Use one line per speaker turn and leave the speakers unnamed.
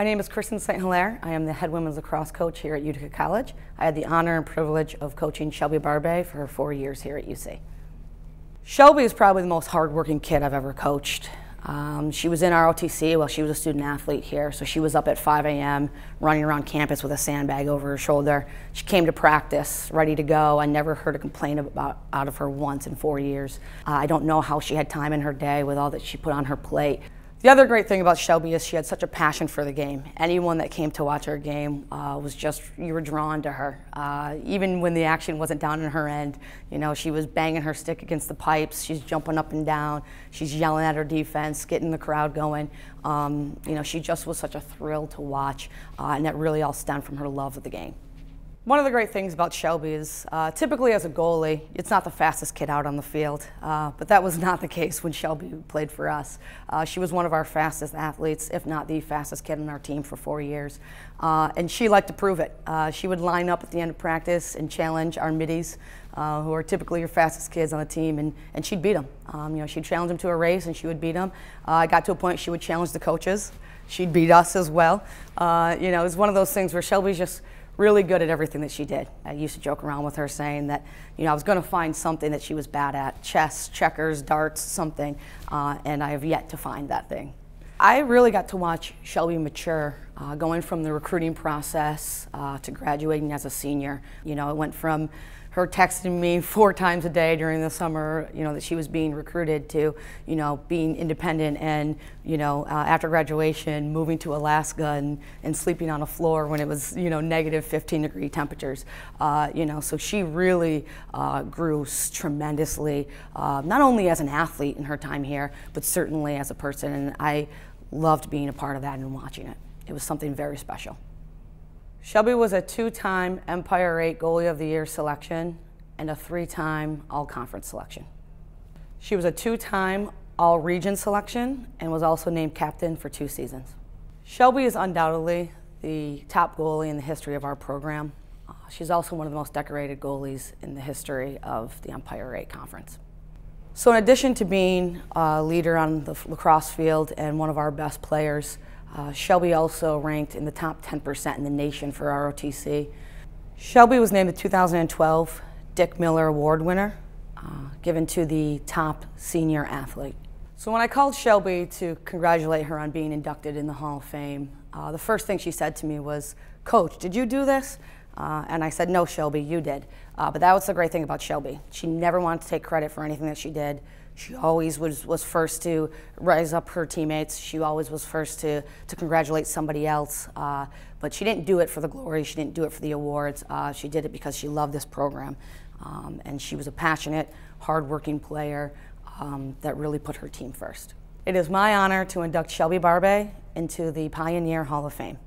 My name is Kristen St. Hilaire. I am the head women's lacrosse coach here at Utica College. I had the honor and privilege of coaching Shelby Barbe for four years here at UC. Shelby is probably the most hardworking kid I've ever coached. Um, she was in ROTC while she was a student athlete here, so she was up at 5 a.m. running around campus with a sandbag over her shoulder. She came to practice, ready to go. I never heard a complaint about out of her once in four years. Uh, I don't know how she had time in her day with all that she put on her plate. The other great thing about Shelby is she had such a passion for the game. Anyone that came to watch her game uh, was just, you were drawn to her. Uh, even when the action wasn't down in her end, you know, she was banging her stick against the pipes, she's jumping up and down, she's yelling at her defense, getting the crowd going. Um, you know, she just was such a thrill to watch, uh, and that really all stemmed from her love of the game. One of the great things about Shelby is uh, typically as a goalie, it's not the fastest kid out on the field, uh, but that was not the case when Shelby played for us. Uh, she was one of our fastest athletes, if not the fastest kid on our team for four years. Uh, and she liked to prove it. Uh, she would line up at the end of practice and challenge our middies, uh, who are typically your fastest kids on the team, and, and she'd beat them. Um, you know, she'd challenge them to a race and she would beat them. I got to a point she would challenge the coaches. She'd beat us as well. you know, it was one of those things where Shelby's just, really good at everything that she did. I used to joke around with her saying that, you know, I was going to find something that she was bad at chess, checkers, darts, something, uh, and I have yet to find that thing. I really got to watch Shelby mature uh, going from the recruiting process uh, to graduating as a senior. You know, it went from her texting me four times a day during the summer, you know, that she was being recruited to, you know, being independent and, you know, uh, after graduation, moving to Alaska and, and sleeping on a floor when it was, you know, negative 15 degree temperatures. Uh, you know, so she really uh, grew tremendously, uh, not only as an athlete in her time here, but certainly as a person. And I loved being a part of that and watching it. It was something very special. Shelby was a two-time Empire 8 Goalie of the Year selection and a three-time All-Conference selection. She was a two-time All-Region selection and was also named captain for two seasons. Shelby is undoubtedly the top goalie in the history of our program. Uh, she's also one of the most decorated goalies in the history of the Empire 8 Conference. So in addition to being a leader on the lacrosse field and one of our best players, uh, Shelby also ranked in the top 10% in the nation for ROTC. Shelby was named the 2012 Dick Miller Award winner, uh, given to the top senior athlete. So when I called Shelby to congratulate her on being inducted in the Hall of Fame, uh, the first thing she said to me was, Coach, did you do this? Uh, and I said, no, Shelby, you did. Uh, but that was the great thing about Shelby. She never wanted to take credit for anything that she did. She always was, was first to rise up her teammates. She always was first to, to congratulate somebody else. Uh, but she didn't do it for the glory. She didn't do it for the awards. Uh, she did it because she loved this program. Um, and she was a passionate, hardworking player um, that really put her team first. It is my honor to induct Shelby Barbe into the Pioneer Hall of Fame.